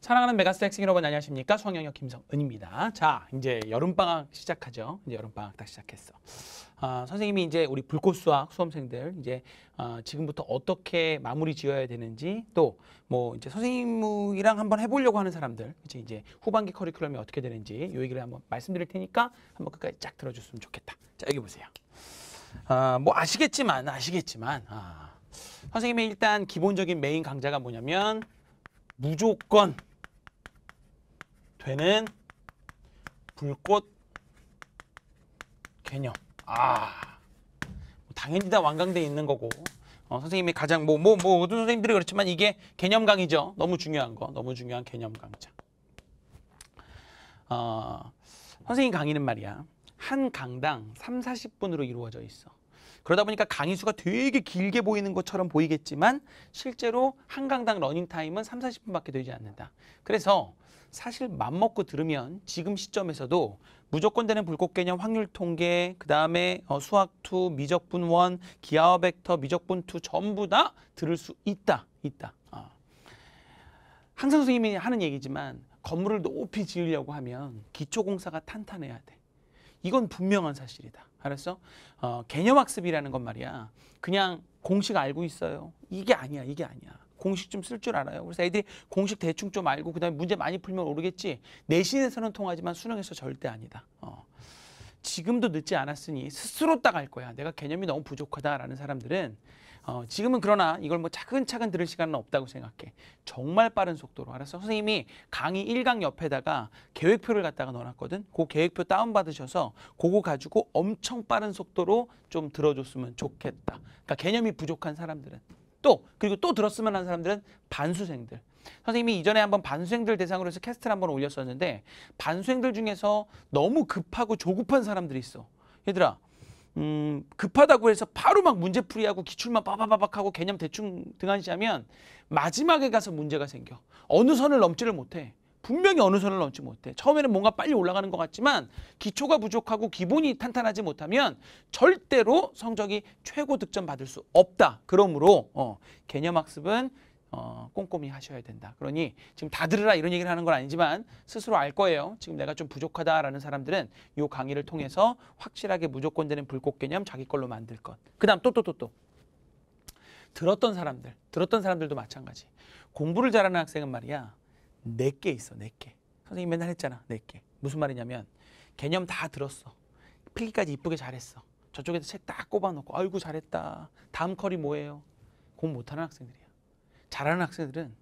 사랑하는 메가스 텍스 여러분 안녕하십니까? 성영혁 김성은입니다. 자, 이제 여름방학 시작하죠. 이제 여름방학 딱 시작했어. 아, 선생님이 이제 우리 불꽃수학 수험생들 이제 아, 지금부터 어떻게 마무리 지어야 되는지 또 뭐 이제 선생님이랑 한번 해보려고 하는 사람들 이제 이제 후반기 커리큘럼이 어떻게 되는지 요 얘기를 한번 말씀드릴 테니까 한번 끝까지 쫙 들어줬으면 좋겠다. 자, 여기 보세요. 아, 뭐 아시겠지만 아시겠지만 아, 선생님의 일단 기본적인 메인 강좌가 뭐냐면 무조건 되는 불꽃 개념. 아, 뭐 당연히 다 완강돼 있는 거고. 어, 선생님이 가장 뭐, 뭐, 뭐, 모든 선생님들이 그렇지만 이게 개념 강의죠. 너무 중요한 거. 너무 중요한 개념 강좌. 어, 선생님 강의는 말이야. 한 강당 3, 40분으로 이루어져 있어. 그러다 보니까 강의 수가 되게 길게 보이는 것처럼 보이겠지만 실제로 한 강당 러닝 타임은 3, 40분밖에 되지 않는다. 그래서 사실 맘먹고 들으면 지금 시점에서도 무조건 되는 불꽃 개념 확률 통계, 그 다음에 어, 수학 투 미적분 원 기하어 벡터, 미적분 투 전부 다 들을 수 있다. 있다. 어. 항상 선생님이 하는 얘기지만 건물을 높이 지으려고 하면 기초공사가 탄탄해야 돼. 이건 분명한 사실이다. 알았어? 어, 개념학습이라는 건 말이야. 그냥 공식 알고 있어요. 이게 아니야. 이게 아니야. 공식 좀 쓸 줄 알아요. 그래서 애들이 공식 대충 좀 알고 그다음에 문제 많이 풀면 오르겠지. 내신에서는 통하지만 수능에서 절대 아니다. 어. 지금도 늦지 않았으니 스스로 딱갈 거야. 내가 개념이 너무 부족하다라는 사람들은 어, 지금은 그러나 이걸 뭐 차근차근 들을 시간은 없다고 생각해. 정말 빠른 속도로. 알았어? 선생님이 강의 1강 옆에다가 계획표를 갖다가 넣어놨거든. 그 계획표 다운받으셔서 그거 가지고 엄청 빠른 속도로 좀 들어줬으면 좋겠다. 그러니까 개념이 부족한 사람들은. 또 그리고 또 들었으면 하는 사람들은 반수생들. 선생님이 이전에 한 번 반수생들 대상으로 해서 캐스트를 한 번 올렸었는데 반수생들 중에서 너무 급하고 조급한 사람들이 있어. 얘들아 음, 급하다고 해서 바로 막 문제풀이하고 기출만 빠바바박하고 개념 대충 등한시하면 마지막에 가서 문제가 생겨. 어느 선을 넘지를 못해. 분명히 어느 선을 넘지 못해. 처음에는 뭔가 빨리 올라가는 것 같지만 기초가 부족하고 기본이 탄탄하지 못하면 절대로 성적이 최고 득점 받을 수 없다. 그러므로 어, 개념 학습은 어, 꼼꼼히 하셔야 된다. 그러니 지금 다 들으라 이런 얘기를 하는 건 아니지만 스스로 알 거예요. 지금 내가 좀 부족하다라는 사람들은 이 강의를 통해서 확실하게 무조건 되는 불꽃 개념 자기 걸로 만들 것. 그 다음 또 또, 또, 또. 들었던 사람들, 들었던 사람들도 마찬가지. 공부를 잘하는 학생은 말이야. 네개 있어, 네 개. 선생님 맨날 했잖아, 네 개. 무슨 말이냐면 개념 다 들었어. 필기까지 이쁘게 잘했어. 저쪽에서 책딱 꼽아놓고 아이고 잘했다. 다음 컬이 뭐예요? 공 못하는 학생들이야. 잘하는 학생들은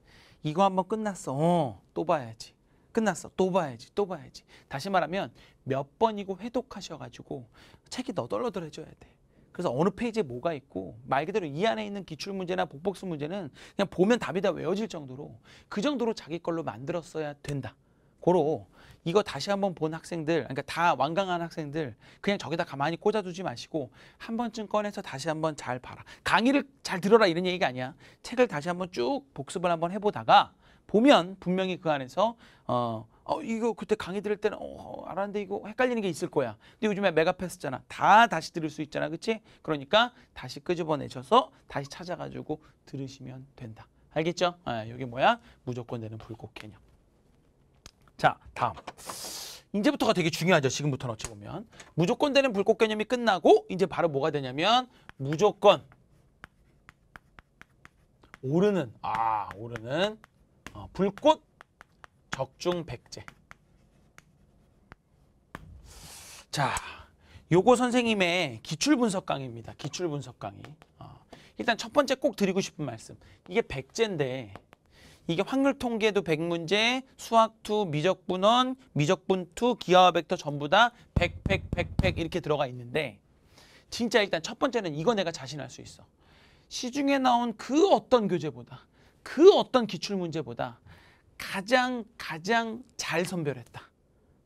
이거 한번 끝났어. 어, 또 봐야지. 끝났어. 또 봐야지. 또 봐야지. 다시 말하면 몇 번이고 회독하셔가지고 책이 너덜너덜해져야 돼. 그래서 어느 페이지에 뭐가 있고 말 그대로 이 안에 있는 기출 문제나 복복수 문제는 그냥 보면 답이 다 외워질 정도로 그 정도로 자기 걸로 만들었어야 된다. 고로 이거 다시 한번 본 학생들, 그러니까 다 완강한 학생들 그냥 저기다 가만히 꽂아두지 마시고 한 번쯤 꺼내서 다시 한번 잘 봐라. 강의를 잘 들어라 이런 얘기가 아니야. 책을 다시 한번 쭉 복습을 한번 해보다가 보면 분명히 그 안에서 어 어, 이거 그때 강의 들을 때는 어, 알았는데 이거 헷갈리는 게 있을 거야. 근데 요즘에 메가패스잖아. 다 다시 들을 수 있잖아. 그치? 그러니까 다시 끄집어내셔서 다시 찾아가지고 들으시면 된다. 알겠죠? 아, 여기 뭐야? 무조건 되는 불꽃 개념. 자, 다음. 이제부터가 되게 중요하죠. 지금부터는 어찌 보면. 무조건 되는 불꽃 개념이 끝나고 이제 바로 뭐가 되냐면 무조건 오르는 아 오르는 어, 불꽃 적중백제. 자, 요거 선생님의 기출분석 강의입니다. 기출분석 강의. 어, 일단 첫 번째 꼭 드리고 싶은 말씀. 이게 백제인데 이게 확률 통계도 백문제, 수학 투 미적분원, 미적분 투 기하와 벡터 전부 다 백, 백, 백, 백 이렇게 들어가 있는데 진짜 일단 첫 번째는 이거 내가 자신할 수 있어. 시중에 나온 그 어떤 교재보다 그 어떤 기출문제보다 가장 가장 잘 선별했다.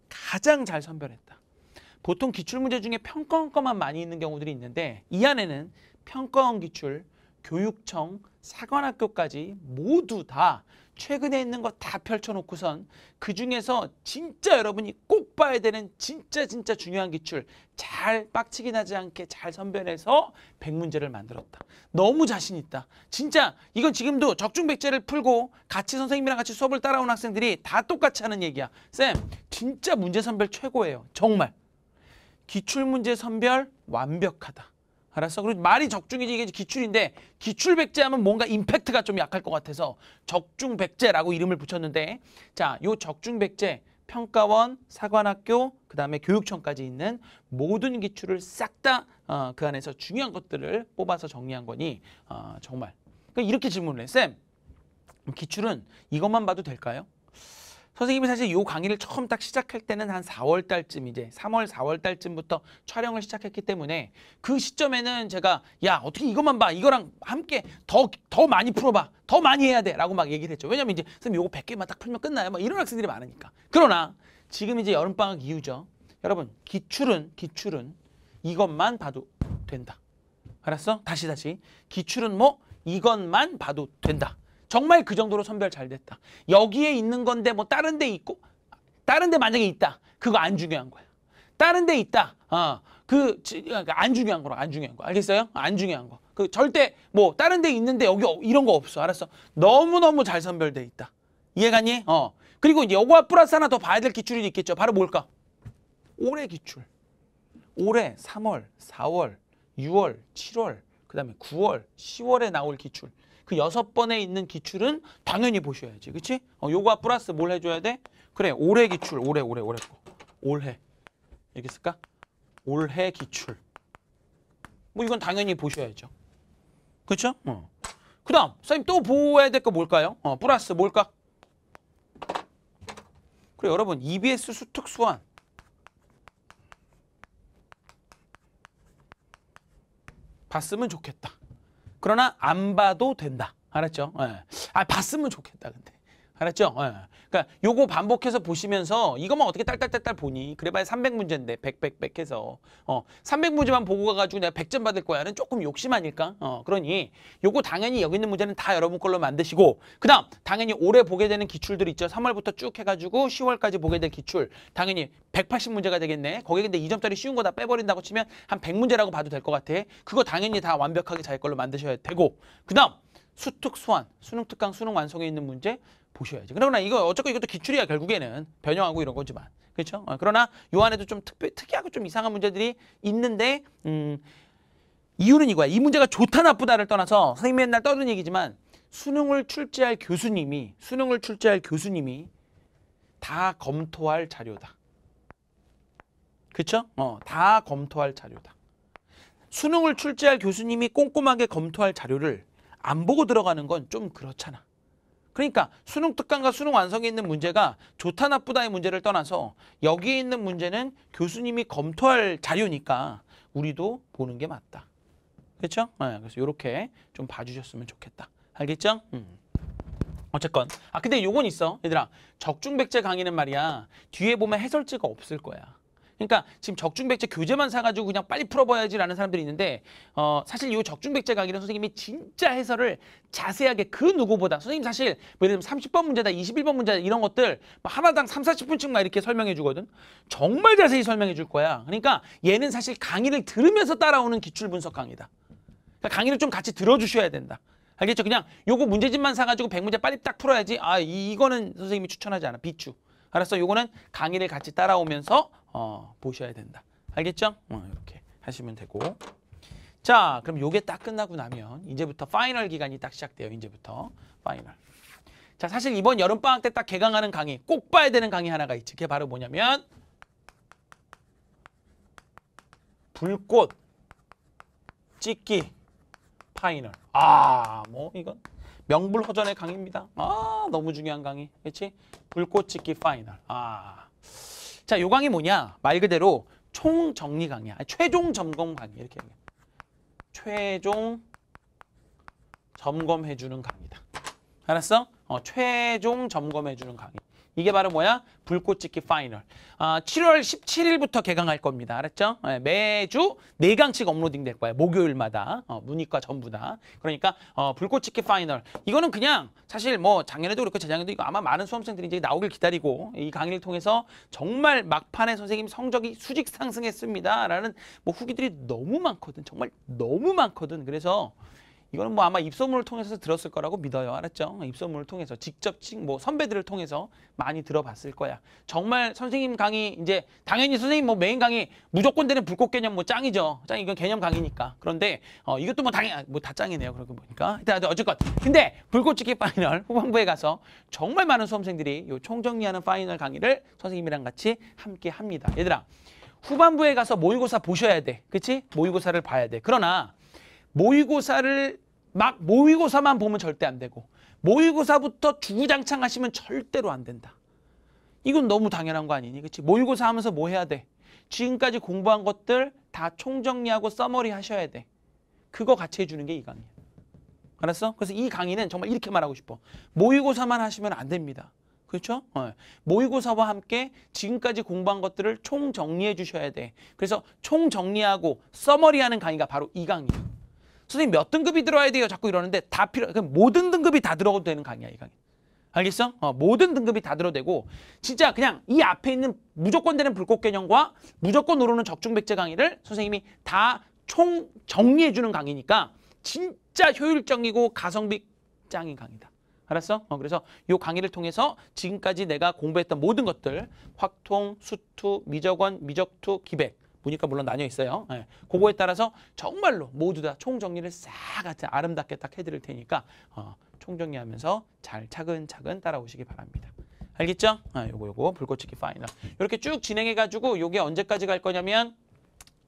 가장 잘 선별했다. 보통 기출문제 중에 평가원것만 많이 있는 경우들이 있는데 이 안에는 평가원 기출, 교육청, 사관학교까지 모두 다 최근에 있는 거 다 펼쳐놓고선 그중에서 진짜 여러분이 꼭 봐야 되는 진짜 진짜 중요한 기출 잘 빡치긴 하지 않게 잘 선별해서 1 0 0문제를 만들었다. 너무 자신 있다. 진짜 이건 지금도 적중백제를 풀고 같이 선생님이랑 같이 수업을 따라온 학생들이 다 똑같이 하는 얘기야. 쌤 진짜 문제 선별 최고예요. 정말. 기출문제 선별 완벽하다. 알았어? 그리고 말이 적중이지 이게 기출인데 기출백제하면 뭔가 임팩트가 좀 약할 것 같아서 적중백제라고 이름을 붙였는데 자, 요 적중백제 평가원, 사관학교, 그 다음에 교육청까지 있는 모든 기출을 싹 다그 어, 그 안에서 중요한 것들을 뽑아서 정리한 거니 어, 정말 그러니까 이렇게 질문을 해. 쌤, 기출은 이것만 봐도 될까요? 선생님이 사실 이 강의를 처음 딱 시작할 때는 한 4월 달쯤 이제 3월 4월 달쯤부터 촬영을 시작했기 때문에 그 시점에는 제가 야 어떻게 이것만 봐 이거랑 함께 더더 더 많이 풀어봐 더 많이 해야 돼라고 막 얘기를 했죠 왜냐면 이제 선생님 이거 100개만 딱 풀면 끝나요 막 이런 학생들이 많으니까 그러나 지금 이제 여름방학 이후죠 여러분 기출은 기출은 이것만 봐도 된다 알았어 다시 다시 기출은 뭐 이것만 봐도 된다 정말 그 정도로 선별 잘 됐다. 여기에 있는 건데 뭐 다른 데 있고 다른 데 만약에 있다. 그거 안 중요한 거야. 다른 데 있다. 어. 그, 그러니까 안 중요한 거라, 안 중요한 거. 알겠어요? 안 중요한 거. 그, 절대, 뭐, 다른 데 있는데 여기 어, 이런 거 없어. 알았어? 너무너무 잘 선별돼 있다. 이해가니? 어. 그리고 이제 요거 플러스 하나 더 봐야 될 기출이 있겠죠. 바로 뭘까? 올해 기출. 올해 3월, 4월, 6월, 7월, 그 다음에 9월, 10월에 나올 기출. 그 여섯 번에 있는 기출은 당연히 보셔야지. 그치? 어, 요거 플러스 뭘 해줘야 돼? 그래, 올해 기출. 올해, 올해, 올해 거. 올해. 이렇게 쓸까? 올해 기출. 뭐 이건 당연히 보셔야죠. 그쵸 어. 그 다음, 선생님 또 보호해야 될 거 뭘까요? 어, 플러스 뭘까? 그래, 여러분, EBS 수특 수환. 봤으면 좋겠다. 그러나 안 봐도 된다. 알았죠? 예. 아, 봤으면 좋겠다, 근데. 알았죠? 어. 그러니까 요거 반복해서 보시면서 이것만 어떻게 딸딸딸딸 보니 그래봐야 300문제인데 100, 100, 100 해서 어 300문제만 보고 가가지고 내가 100점 받을 거야는 조금 욕심 아닐까? 어 그러니 요거 당연히 여기 있는 문제는 다 여러분 걸로 만드시고 그 다음 당연히 올해 보게 되는 기출들 있죠 3월부터 쭉 해가지고 10월까지 보게 될 기출 당연히 180문제가 되겠네 거기 근데 2점짜리 쉬운 거 다 빼버린다고 치면 한 100문제라고 봐도 될 것 같아 그거 당연히 다 완벽하게 자기 걸로 만드셔야 되고 그 다음 수특 수완 수능 특강 수능 완성에 있는 문제 보셔야지 그러나 이거 어쨌건 이것도 기출이야 결국에는 변형하고 이런 거지만 그렇죠. 어, 그러나 요 안에도 좀 특별 특이하고 좀 이상한 문제들이 있는데 음, 이유는 이거야. 이 문제가 좋다 나쁘다를 떠나서 선생님이 맨날 떠드는 얘기지만 수능을 출제할 교수님이 수능을 출제할 교수님이 다 검토할 자료다. 그렇죠? 어, 다 검토할 자료다. 수능을 출제할 교수님이 꼼꼼하게 검토할 자료를 안 보고 들어가는 건 좀 그렇잖아. 그러니까 수능 특강과 수능 완성에 있는 문제가 좋다 나쁘다의 문제를 떠나서 여기에 있는 문제는 교수님이 검토할 자료니까 우리도 보는 게 맞다. 그렇죠? 네, 그래서 이렇게 좀 봐주셨으면 좋겠다. 알겠죠? 음. 어쨌건 아 근데 요건 있어 얘들아 적중백제 강의는 말이야 뒤에 보면 해설지가 없을 거야 그러니까 지금 적중백제 교재만 사가지고 그냥 빨리 풀어봐야지라는 사람들이 있는데 어 사실 이 적중백제 강의는 선생님이 진짜 해설을 자세하게 그 누구보다 선생님 사실 뭐 예를 들면 30번 문제다 21번 문제다 이런 것들 하나당 3, 40분씩 만 이렇게 설명해 주거든 정말 자세히 설명해 줄 거야 그러니까 얘는 사실 강의를 들으면서 따라오는 기출 분석 강의다 그러니까 강의를 좀 같이 들어주셔야 된다 알겠죠? 그냥 요거 문제집만 사가지고 100문제 빨리 딱 풀어야지 아 이거는 선생님이 추천하지 않아 비추 알았어? 요거는 강의를 같이 따라오면서 어, 보셔야 된다. 알겠죠? 어, 이렇게 하시면 되고 자, 그럼 요게 딱 끝나고 나면 이제부터 파이널 기간이 딱 시작돼요. 이제부터 파이널. 자, 사실 이번 여름방학 때 딱 개강하는 강의, 꼭 봐야 되는 강의 하나가 있지. 그게 바로 뭐냐면 불꽃 찍기 파이널. 아, 뭐 이건 명불허전의 강의입니다. 아 너무 중요한 강의. 그렇지? 불꽃찍기 파이널. 아. 자, 요 강의 뭐냐? 말 그대로 총정리 강의야. 아니, 최종 점검 강의 이렇게 얘기해. 최종 점검해주는 강의다. 알았어? 어, 최종 점검해주는 강의. 이게 바로 뭐야? 불꽃찍기 파이널. 아, 7월 17일부터 개강할 겁니다. 알았죠? 예, 네, 매주 4강씩 업로딩 될 거예요. 목요일마다. 어, 문이과 전부 다. 그러니까 어, 불꽃찍기 파이널. 이거는 그냥 사실 뭐 작년에도 그렇고 재작년에도 이거 아마 많은 수험생들이 이제 나오길 기다리고 이 강의를 통해서 정말 막판에 선생님 성적이 수직 상승했습니다. 라는 뭐 후기들이 너무 많거든. 정말 너무 많거든. 그래서 이거는 뭐 아마 입소문을 통해서 들었을 거라고 믿어요. 알았죠? 입소문을 통해서 직접 뭐 선배들을 통해서 많이 들어봤을 거야. 정말 선생님 강의 이제 당연히 선생님 뭐 메인 강의 무조건 되는 불꽃 개념 뭐 짱이죠. 짱 이건 개념 강의니까. 그런데 어 이것도 뭐 당연 아, 뭐다 짱이네요. 그러고 보니까. 일단 어쨌건 근데 불꽃 찍기 파이널 후반부에 가서 정말 많은 수험생들이 요 총정리하는 파이널 강의를 선생님이랑 같이 함께 합니다. 얘들아. 후반부에 가서 모의고사 보셔야 돼. 그치? 모의고사를 봐야 돼. 그러나 모의고사를 막 모의고사만 보면 절대 안 되고 모의고사부터 주구장창 하시면 절대로 안 된다. 이건 너무 당연한 거 아니니? 그치? 모의고사 하면서 뭐 해야 돼? 지금까지 공부한 것들 다 총정리하고 써머리 하셔야 돼. 그거 같이 해주는 게 이 강의야. 알았어? 그래서 이 강의는 정말 이렇게 말하고 싶어. 모의고사만 하시면 안 됩니다. 그렇죠? 어. 모의고사와 함께 지금까지 공부한 것들을 총정리해 주셔야 돼. 그래서 총정리하고 써머리하는 강의가 바로 이 강의야. 선생님 몇 등급이 들어야 와 돼요? 자꾸 이러는데 다 필요, 그럼 모든 등급이 다 들어가도 되는 강의야, 이 강의. 알겠어? 어, 모든 등급이 다 들어도 되고 진짜 그냥 이 앞에 있는 무조건 되는 불꽃 개념과 무조건 오르는 적중백제 강의를 선생님이 다 총 정리해주는 강의니까 진짜 효율적이고 가성비 짱인 강의다. 알았어? 어, 그래서 이 강의를 통해서 지금까지 내가 공부했던 모든 것들 확통, 수투, 미적원, 미적투, 기백 보니까 물론 나뉘어 있어요. 예. 그거에 따라서 정말로 모두 다 총정리를 싹 아름답게 딱 해드릴 테니까 어, 총정리하면서 잘 차근차근 따라오시기 바랍니다. 알겠죠? 아, 요거 요거 불꽃치기 파이널. 이렇게 쭉 진행해가지고 요게 언제까지 갈 거냐면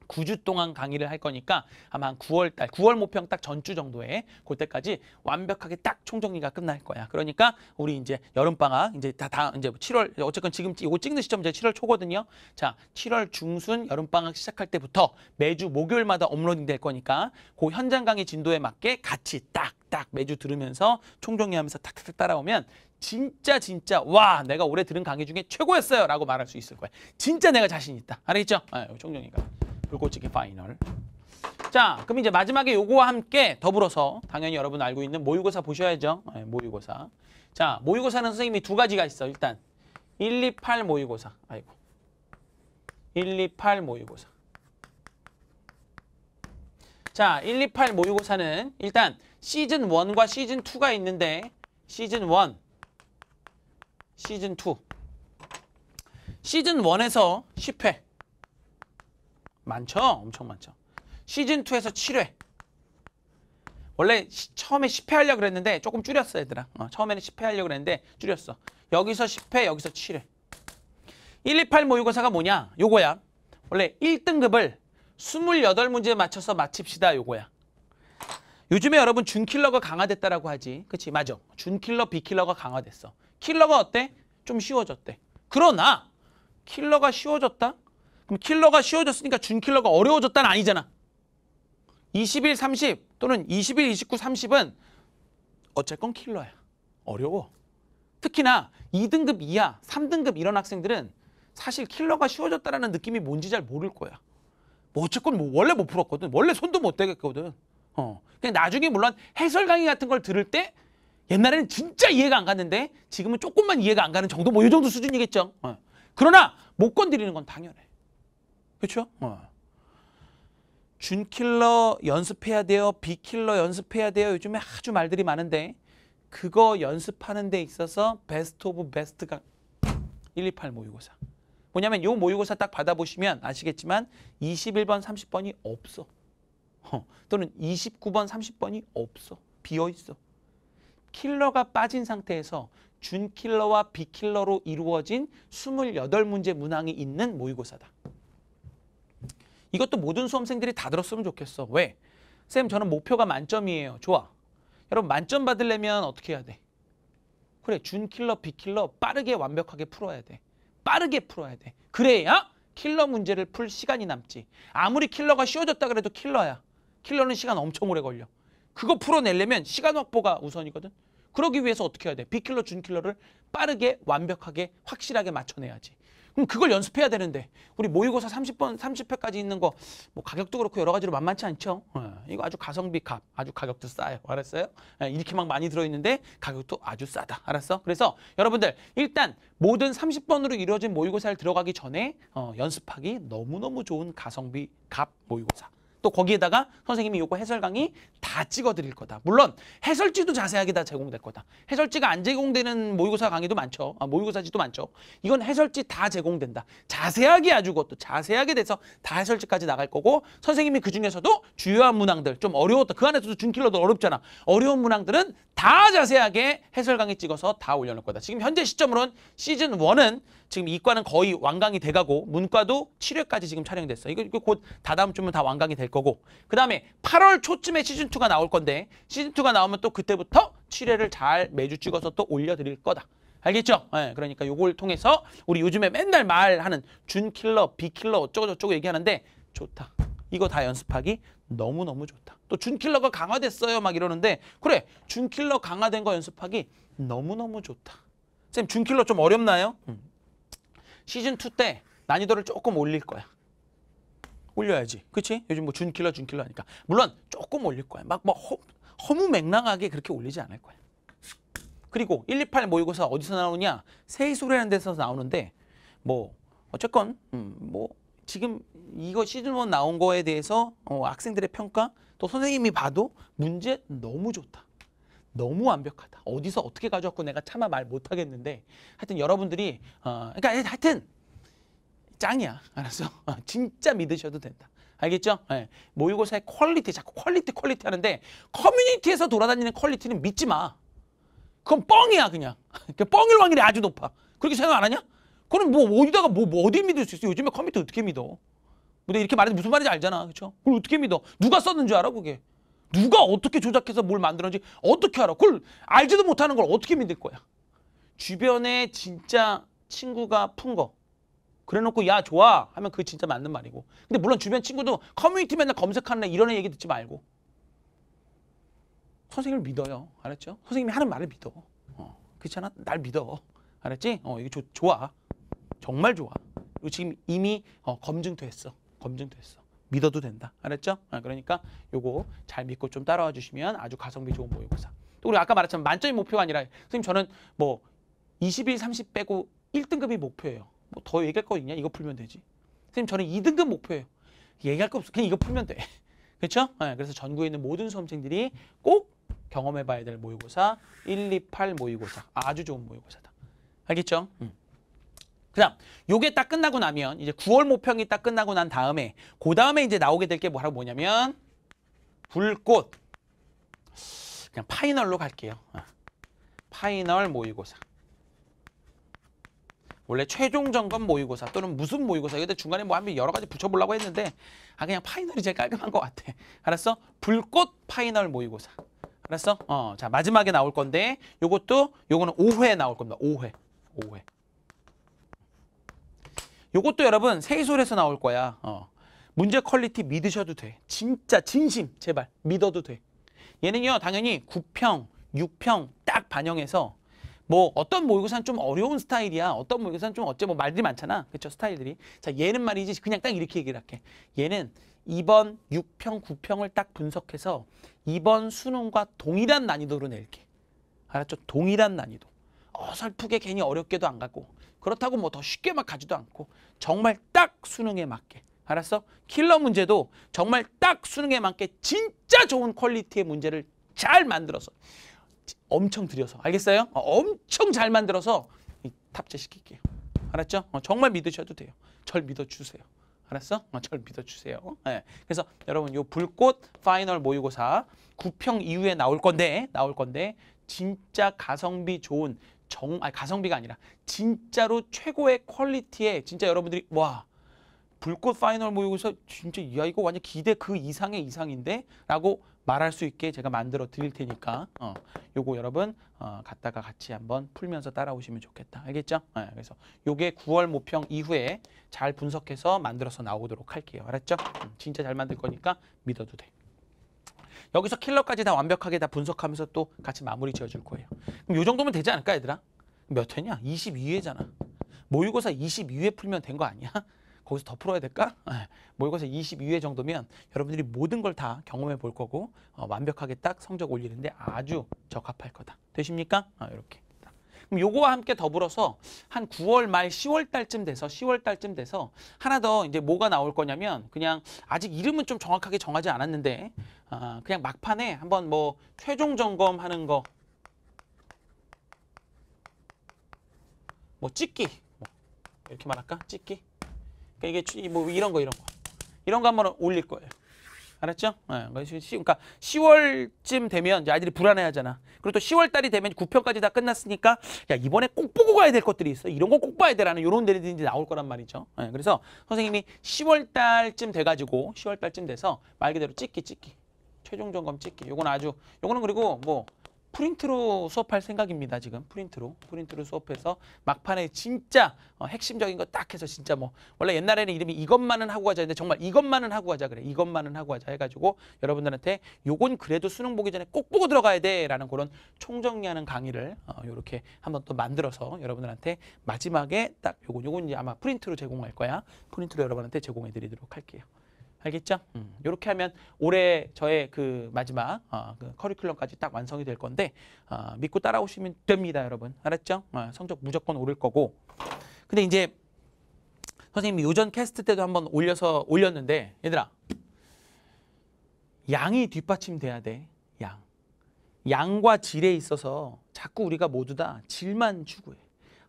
9주 동안 강의를 할 거니까 아마 한 9월 달, 9월 모평 딱 전주 정도에 그때까지 완벽하게 딱 총정리가 끝날 거야. 그러니까 우리 이제 여름 방학 이제 다, 다 이제 7월 뭐 어쨌건 지금 이거 찍는 시점 이제 7월 초거든요. 자, 7월 중순 여름 방학 시작할 때부터 매주 목요일마다 업로딩 될 거니까 그 현장 강의 진도에 맞게 같이 딱딱 매주 들으면서 총정리하면서 탁탁탁 따라오면 진짜 진짜 와 내가 올해 들은 강의 중에 최고였어요 라고 말할 수 있을 거야 진짜 내가 자신 있다 알겠죠? 아, 총정리가 불꽃치기 그 파이널. 자, 그럼 이제 마지막에 요거와 함께 더불어서 당연히 여러분 알고 있는 모의고사 보셔야죠. 네, 모의고사. 자, 모의고사는 선생님이 두 가지가 있어. 일단 1, 2, 8 모의고사. 아이고. 1, 2, 8 모의고사. 자, 1, 2, 8 모의고사는 일단 시즌 1과 시즌 2가 있는데 시즌 1, 시즌 2. 시즌 1에서 10회, 많죠? 엄청 많죠. 시즌2에서 7회. 원래 시, 처음에 10회 하려고 그랬는데 조금 줄였어, 얘들아. 어, 처음에는 10회 하려고 그랬는데 줄였어. 여기서 10회, 여기서 7회. 128 모의고사가 뭐냐? 요거야. 원래 1등급을 28문제에 맞춰서 마칩시다, 요거야. 요즘에 여러분 준킬러가 강화됐다라고 하지. 그치, 맞아. 준킬러, 비킬러가 강화됐어. 킬러가 어때? 좀 쉬워졌대. 그러나 킬러가 쉬워졌다? 그럼 킬러가 쉬워졌으니까 준킬러가 어려워졌다는 아니잖아. 21, 30 또는 21, 29, 30은 어쨌건 킬러야. 어려워. 특히나 2등급 이하, 3등급 이런 학생들은 사실 킬러가 쉬워졌다라는 느낌이 뭔지 잘 모를 거야. 뭐 어쨌건 뭐 원래 못 풀었거든. 원래 손도 못 대겠거든. 어. 그냥 나중에 물론 해설 강의 같은 걸 들을 때 옛날에는 진짜 이해가 안 갔는데 지금은 조금만 이해가 안 가는 정도 뭐 이 정도 수준이겠죠. 어. 그러나 못 건드리는 건 당연해. 그렇죠? 어. 준킬러 연습해야 돼요. 비킬러 연습해야 돼요. 요즘에 아주 말들이 많은데 그거 연습하는 데 있어서 베스트 오브 베스트가 128 모의고사. 뭐냐면 요 모의고사 딱 받아보시면 아시겠지만 21번, 30번이 없어. 어. 또는 29번, 30번이 없어. 비어있어. 킬러가 빠진 상태에서 준킬러와 비킬러로 이루어진 28문제 문항이 있는 모의고사다. 이것도 모든 수험생들이 다 들었으면 좋겠어. 왜? 쌤 저는 목표가 만점이에요. 좋아. 여러분 만점 받으려면 어떻게 해야 돼? 그래 준킬러, 비킬러 빠르게 완벽하게 풀어야 돼. 빠르게 풀어야 돼. 그래야 킬러 문제를 풀 시간이 남지. 아무리 킬러가 쉬워졌다 그래도 킬러야. 킬러는 시간 엄청 오래 걸려. 그거 풀어내려면 시간 확보가 우선이거든. 그러기 위해서 어떻게 해야 돼? 비킬러, 준킬러를 빠르게, 완벽하게, 확실하게 맞춰내야지. 그럼 그걸 연습해야 되는데 우리 모의고사 30번 30회까지 있는 거 뭐 가격도 그렇고 여러 가지로 만만치 않죠. 어, 이거 아주 가성비 값, 아주 가격도 싸요. 알았어요? 예, 이렇게 막 많이 들어있는데 가격도 아주 싸다. 알았어? 그래서 여러분들 일단 모든 30번으로 이루어진 모의고사를 들어가기 전에 어, 연습하기 너무너무 좋은 가성비 값 모의고사. 또 거기에다가 선생님이 요거 해설 강의 다 찍어 드릴 거다. 물론 해설지도 자세하게 다 제공될 거다. 해설지가 안 제공되는 모의고사 강의도 많죠. 아, 모의고사지도 많죠. 이건 해설지 다 제공된다. 자세하게 아주 것도 자세하게 돼서 다 해설지까지 나갈 거고 선생님이 그중에서도 주요한 문항들 좀 어려웠다. 그 안에서도 준킬러도 어렵잖아. 어려운 문항들은 다 자세하게 해설 강의 찍어서 다 올려놓을 거다. 지금 현재 시점으로는 시즌 원은 지금 이과는 거의 완강이 돼가고 문과도 7회까지 지금 촬영됐어. 이거, 이거 곧 다다음 주면 다 완강이 될 거고 그 다음에 8월 초쯤에 시즌2가 나올 건데 시즌2가 나오면 또 그때부터 7회를 잘 매주 찍어서 또 올려드릴 거다. 알겠죠? 네, 그러니까 요걸 통해서 우리 요즘에 맨날 말하는 준킬러, 비킬러 어쩌고저쩌고 얘기하는데 좋다. 이거 다 연습하기 너무너무 좋다. 또 준킬러가 강화됐어요 막 이러는데 그래 준킬러 강화된 거 연습하기 너무너무 좋다. 쌤 준킬러 좀 어렵나요? 음. 시즌 2 때 난이도를 조금 올릴 거야. 올려야지. 그치? 요즘 뭐 준킬러 준킬러 하니까. 물론 조금 올릴 거야. 막, 뭐 허, 무맹랑하게 그렇게 올리지 않을 거야. 그리고 128 모의고사 어디서 나오냐? 세이소리라는 데서 나오는데 뭐 어쨌건 음, 뭐 지금 이거 시즌1 나온 거에 대해서 어, 학생들의 평가 또 선생님이 봐도 문제 너무 좋다. 너무 완벽하다. 어디서 어떻게 가져왔고 내가 차마 말 못하겠는데 하여튼 여러분들이 어, 그러니까 하여튼 짱이야. 알았어? 어, 진짜 믿으셔도 된다. 알겠죠? 네. 모의고사의 퀄리티 자꾸 퀄리티 퀄리티 하는데 커뮤니티에서 돌아다니는 퀄리티는 믿지 마. 그건 뻥이야 그냥. 그러니까 뻥일 확률이 아주 높아. 그렇게 생각 안 하냐? 그럼 뭐 어디다가 뭐, 뭐 어디 믿을 수 있어? 요즘에 컴퓨터 어떻게 믿어? 근데 이렇게 말해도 무슨 말인지 알잖아. 그렇죠? 그걸 어떻게 믿어? 누가 썼는 줄 알아 그게? 누가 어떻게 조작해서 뭘 만들었는지 어떻게 알아? 그걸 알지도 못하는 걸 어떻게 믿을 거야? 주변에 진짜 친구가 푼 거. 그래놓고 야 좋아 하면 그게 진짜 맞는 말이고. 근데 물론 주변 친구도 커뮤니티 맨날 검색하는 이런 얘기 듣지 말고. 선생님을 믿어요. 알았죠? 선생님이 하는 말을 믿어. 어, 그렇지않아날 믿어. 알았지? 어, 이게 조, 좋아. 정말 좋아. 그리고 지금 이미 어, 검증됐어. 검증됐어. 믿어도 된다. 알았죠? 아, 그러니까 요거 잘 믿고 좀 따라와 주시면 아주 가성비 좋은 모의고사. 또 우리 아까 말했지만 만점이 목표가 아니라 선생님 저는 뭐2 0일30 빼고 1등급이 목표예요. 뭐 더 얘기할 거 있냐? 이거 풀면 되지. 선생님 저는 2등급 목표예요. 얘기할 거 없어. 그냥 이거 풀면 돼. 그렇죠? 네, 그래서 전국에 있는 모든 수험생들이 꼭 경험해봐야 될 모의고사 1, 2, 8 모의고사 아주 좋은 모의고사다. 알겠죠? 음. 그다음 요게 딱 끝나고 나면 이제 9월 모평이 딱 끝나고 난 다음에 그 다음에 이제 나오게 될 게 뭐라고 뭐냐면 불꽃 그냥 파이널로 갈게요. 어. 파이널 모의고사 원래 최종 점검 모의고사 또는 무슨 모의고사 근데 중간에 뭐 한번 여러 가지 붙여보려고 했는데 아 그냥 파이널이 제일 깔끔한 것 같아 알았어? 불꽃 파이널 모의고사 알았어? 어 자 마지막에 나올 건데 요것도 요거는 5회 나올 겁니다 5회 5회 요것도 여러분 세이솔에서 나올 거야. 어. 문제 퀄리티 믿으셔도 돼. 진짜 진심 제발 믿어도 돼. 얘는요 당연히 9평, 6평 딱 반영해서 뭐 어떤 모의고사는 좀 어려운 스타일이야. 어떤 모의고사는 좀 어째 뭐 말들이 많잖아. 그렇죠 스타일들이. 자 얘는 말이지 그냥 딱 이렇게 얘기를 할게. 얘는 2번 6평, 9평을 딱 분석해서 2번 수능과 동일한 난이도로 낼게. 알았죠? 동일한 난이도. 어설프게 괜히 어렵게도 안 가고 그렇다고 뭐 더 쉽게 막 가지도 않고 정말 딱 수능에 맞게 알았어? 킬러 문제도 정말 딱 수능에 맞게 진짜 좋은 퀄리티의 문제를 잘 만들어서 엄청 들여서 알겠어요? 어, 엄청 잘 만들어서 탑재시킬게요 알았죠? 어, 정말 믿으셔도 돼요 절 믿어주세요 알았어? 어, 절 믿어주세요 네. 그래서 여러분 요 불꽃 파이널 모의고사 9평 이후에 나올 건데 나올 건데 진짜 가성비 좋은 정, 아니 가성비가 아니라 진짜로 최고의 퀄리티에 진짜 여러분들이 와 불꽃 파이널 모의고사 진짜 야 이거 완전 기대 그 이상의 이상인데 라고 말할 수 있게 제가 만들어 드릴 테니까 어, 요거 여러분 어, 갔다가 같이 한번 풀면서 따라오시면 좋겠다 알겠죠? 네, 그래서 요게 9월 모평 이후에 잘 분석해서 만들어서 나오도록 할게요 알았죠? 음, 진짜 잘 만들 거니까 믿어도 돼 여기서 킬러까지 다 완벽하게 다 분석하면서 또 같이 마무리 지어줄 거예요. 그럼 이 정도면 되지 않을까 얘들아? 몇 회냐? 22회잖아. 모의고사 22회 풀면 된 거 아니야? 거기서 더 풀어야 될까? 예. 모의고사 22회 정도면 여러분들이 모든 걸 다 경험해 볼 거고 어, 완벽하게 딱 성적 올리는데 아주 적합할 거다. 되십니까? 아, 이렇게. 그럼 요거와 함께 더불어서 한 9월 말 10월 달쯤 돼서 10월 달쯤 돼서 하나 더 이제 뭐가 나올 거냐면 그냥 아직 이름은 좀 정확하게 정하지 않았는데 아, 그냥 막판에 한번 뭐 최종 점검하는 거 뭐 찍기 뭐 이렇게 말할까? 찍기 그러니까 이게 뭐 이런 거 이런 거 이런 거 한번 올릴 거예요. 알았죠? 네, 그러니까 10월쯤 그러니까 되면 이제 아이들이 불안해하잖아. 그리고 또 10월 달이 되면 9편까지 다 끝났으니까 야 이번에 꼭 보고 가야 될 것들이 있어. 이런 거 꼭 봐야 돼라는 이런 데들이 이제 나올 거란 말이죠. 네, 그래서 선생님이 10월 달쯤 돼가지고 10월 달쯤 돼서 말 그대로 찍기 찍기 최종 점검 찍기. 요건 아주 요거는 그리고 뭐 프린트로 수업할 생각입니다. 지금 프린트로 프린트로 수업해서 막판에 진짜 어, 핵심적인 거 딱 해서 진짜 뭐 원래 옛날에는 이름이 이것만은 하고 가자 했는데 정말 이것만은 하고 가자 그래 이것만은 하고 가자 해가지고 여러분들한테 요건 그래도 수능 보기 전에 꼭 보고 들어가야 돼라는 그런 총정리하는 강의를 어, 이렇게 한번 또 만들어서 여러분들한테 마지막에 딱 요건 요건 이제 아마 프린트로 제공할 거야 프린트로 여러분한테 제공해드리도록 할게요. 알겠죠? 음, 이렇게 하면 올해 저의 그 마지막 어, 그 커리큘럼까지 딱 완성이 될 건데 어, 믿고 따라오시면 됩니다, 여러분. 알았죠? 어, 성적 무조건 오를 거고. 근데 이제 선생님이 요전 캐스트 때도 한번 올려서 올렸는데 얘들아 양이 뒷받침돼야 돼. 양. 양과 질에 있어서 자꾸 우리가 모두 다 질만 추구해.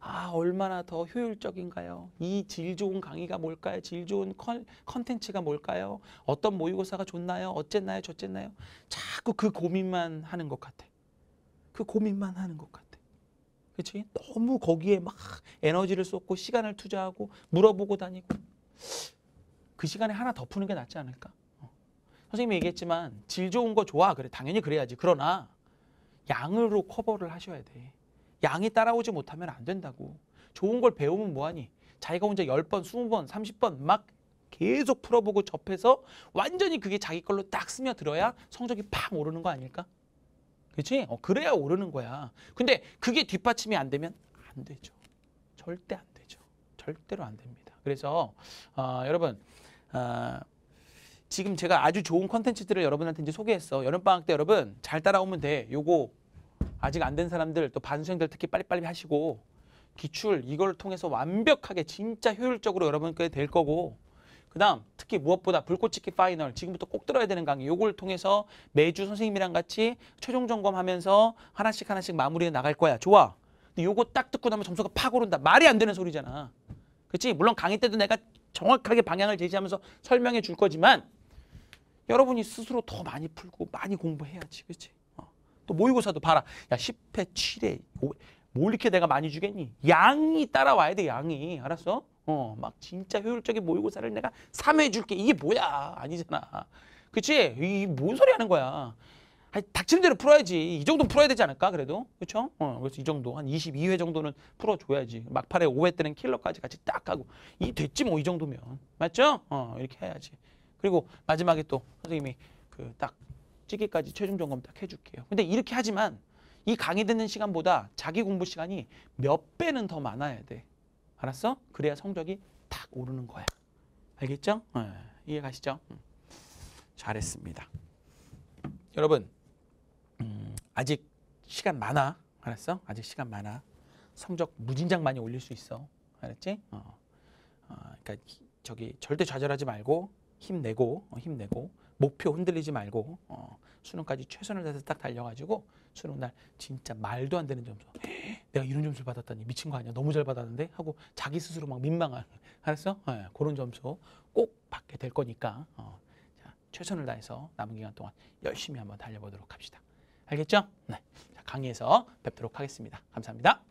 아 얼마나 더 효율적인가요? 이 질 좋은 강의가 뭘까요? 질 좋은 컨텐츠가 뭘까요? 어떤 모의고사가 좋나요? 어쨌나요? 저쨌나요? 자꾸 그 고민만 하는 것 같아. 그 고민만 하는 것 같아. 그치 너무 거기에 막 에너지를 쏟고 시간을 투자하고 물어보고 다니고 그 시간에 하나 더 푸는 게 낫지 않을까? 어. 선생님이 얘기했지만 질 좋은 거 좋아 그래 당연히 그래야지 그러나 양으로 커버를 하셔야 돼. 양이 따라오지 못하면 안 된다고. 좋은 걸 배우면 뭐하니? 자기가 혼자 10번, 20번, 30번 막 계속 풀어보고 접해서 완전히 그게 자기 걸로 딱 스며들어야 성적이 팍 오르는 거 아닐까? 그치 어, 그래야 오르는 거야. 근데 그게 뒷받침이 안 되면 안 되죠. 절대 안 되죠. 절대로 안 됩니다. 그래서 어, 여러분 어, 지금 제가 아주 좋은 컨텐츠들을 여러분한테 이제 소개했어. 여름방학 때 여러분 잘 따라오면 돼. 요거 아직 안 된 사람들 또반수생들 특히 빨리빨리 하시고 기출 이걸 통해서 완벽하게 진짜 효율적으로 여러분께 될 거고 그 다음 특히 무엇보다 불꽃찍기 파이널 지금부터 꼭 들어야 되는 강의 요걸 통해서 매주 선생님이랑 같이 최종 점검하면서 하나씩 하나씩 마무리해 나갈 거야 좋아 근데 요거 딱 듣고 나면 점수가 팍 오른다 말이 안 되는 소리잖아 그치 물론 강의 때도 내가 정확하게 방향을 제시하면서 설명해 줄 거지만 여러분이 스스로 더 많이 풀고 많이 공부해야지 그치 또 모의고사도 봐라. 야, 10회, 7회, 5회. 뭘 이렇게 내가 많이 주겠니? 양이 따라와야 돼, 양이. 알았어? 어, 막 진짜 효율적인 모의고사를 내가 3회 줄게. 이게 뭐야? 아니잖아. 그치? 이 뭔 소리 하는 거야. 아니, 닥치는 대로 풀어야지. 이 정도 풀어야 되지 않을까, 그래도? 그쵸? 어, 그래서 이 정도. 한 22회 정도는 풀어줘야지. 막팔에 5회 때는 킬러까지 같이 딱 하고. 이 됐지 뭐, 이 정도면. 맞죠? 어, 이렇게 해야지. 그리고 마지막에 또 선생님이 그딱 찌기까지 최종 점검 딱 해줄게요. 근데 이렇게 하지만 이 강의 듣는 시간보다 자기 공부 시간이 몇 배는 더 많아야 돼. 알았어? 그래야 성적이 탁 오르는 거야. 알겠죠? 네, 어, 이해 가시죠? 음. 잘했습니다. 여러분 음, 아직 시간 많아. 알았어? 아직 시간 많아. 성적 무진장 많이 올릴 수 있어. 알았지? 어. 어 그러니까 저기 절대 좌절하지 말고 힘내고 어, 힘내고 목표 흔들리지 말고 어, 수능까지 최선을 다해서 딱 달려가지고 수능 날 진짜 말도 안 되는 점수 에이, 예? 내가 이런 점수를 받았다니 미친 거 아니야 너무 잘 받았는데 하고 자기 스스로 막 민망한 알았어? 예, 그런 점수 꼭 받게 될 거니까 어, 자, 최선을 다해서 남은 기간 동안 열심히 한번 달려보도록 합시다 알겠죠? 네, 자, 강의에서 뵙도록 하겠습니다 감사합니다